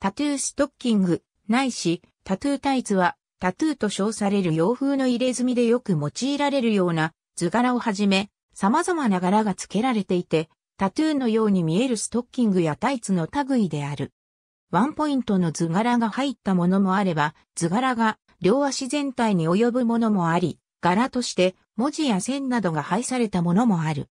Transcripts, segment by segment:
タトゥーストッキング、ないし、タトゥータイツは、タトゥーと称される洋風の入れ墨でよく用いられるような図柄をはじめ、様々な柄が付けられていて、タトゥーのように見えるストッキングやタイツの類である。ワンポイントの図柄が入ったものもあれば、図柄が両足全体に及ぶものもあり、柄として文字や線などが配されたものもある。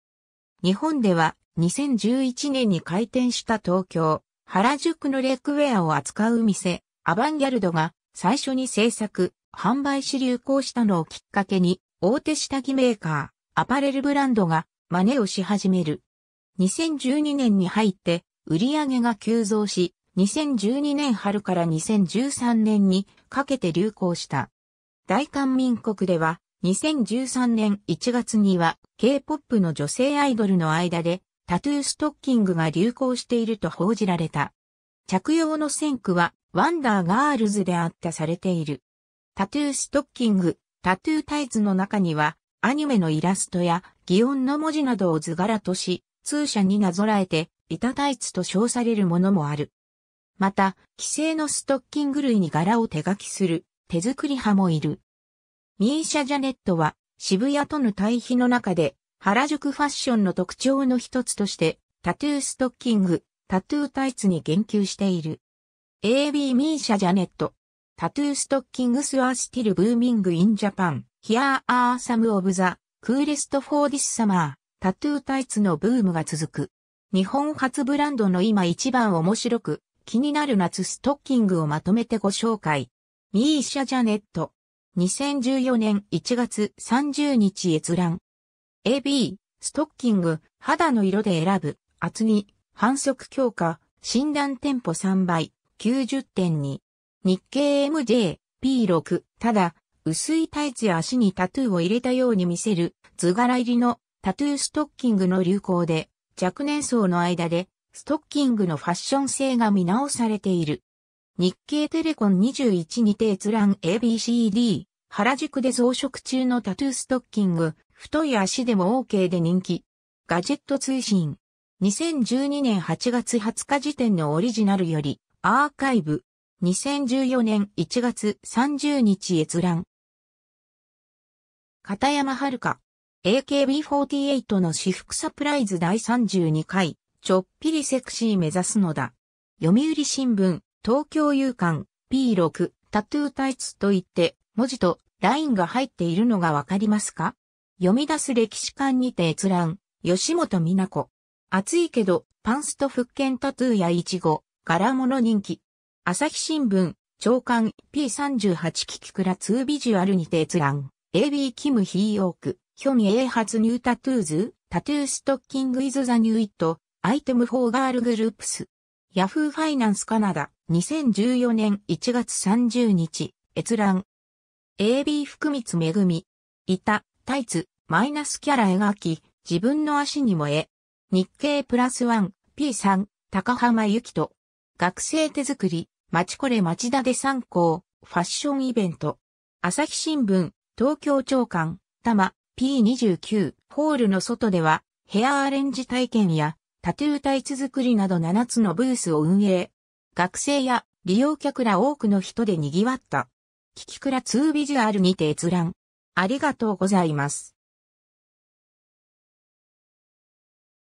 日本では2011年に開店した東京原宿のレックウェアを扱う店、アバンギャルドが最初に制作、販売し流行したのをきっかけに、大手下着メーカー、アパレルブランドが真似をし始める。2012年に入って売り上げが急増し、2012年春から2013年にかけて流行した。大韓民国では2013年1月には K-POP の女性アイドルの間でタトゥーストッキングが流行していると報じられた。着用の線区はワンダーガールズであったされている。タトゥーストッキング、タトゥータイツの中にはアニメのイラストや擬音の文字などを図柄とし、通社になぞらえて、板タイツと称されるものもある。また、既製のストッキング類に柄を手書きする手作り派もいる。ミーシャ・ジャネットは渋谷との対比の中で原宿ファッションの特徴の一つとして、タトゥーストッキング、タトゥータイツに言及している。AB ミーシャジャネット。タトゥーストッキングスアースティルブーミングインジャパン。Here are some of the coolest for this summer. タトゥータイツのブームが続く。日本初ブランドの今一番面白く気になる夏ストッキングをまとめてご紹介。ミーシャジャネット。2014年1月30日閲覧。AB、ストッキング、肌の色で選ぶ、厚着、反則強化、診断店舗3倍、90.2。日経 MJ、P6、ただ、薄いタイツや足にタトゥーを入れたように見せる、図柄入りのタトゥーストッキングの流行で、若年層の間で、ストッキングのファッション性が見直されている。日経テレコン21にて閲覧 ABCD、原宿で増殖中のタトゥーストッキング、太い足でも OK で人気。ガジェット通信。2012年8月20日時点のオリジナルより、アーカイブ。2014年1月30日閲覧。片山遥。AKB48 の私服サプライズ第32回、ちょっぴりセクシー目指すのだ。読売新聞、東京夕刊、P6、タトゥータイツといって、文字とラインが入っているのがわかりますか読み出す歴史館にて閲覧、吉本美奈子。暑いけど、パンスト復権タトゥーやイチゴ、柄物人気。朝日新聞、長官 P38 キキクラ2ビジュアルにて閲覧。AB キムヒーオーク、ヒョミエイ発ニュータトゥーズ、タトゥーストッキングイズザニューイット、アイテムフォーガールグループス。ヤフーファイナンスカナダ、2014年1月30日、閲覧。AB 福光恵み。いた、タイツ、マイナスキャラ描き、自分の足にもえ、日経プラスワン、P さん、高浜ゆきと、学生手作り、町これ町田で参考、ファッションイベント、朝日新聞、東京長官、玉、P29、ホールの外では、ヘアアレンジ体験や、タトゥータイツ作りなど7つのブースを運営。学生や利用客ら多くの人で賑わった。キキクラ2ビジュアルにて閲覧。ありがとうございます。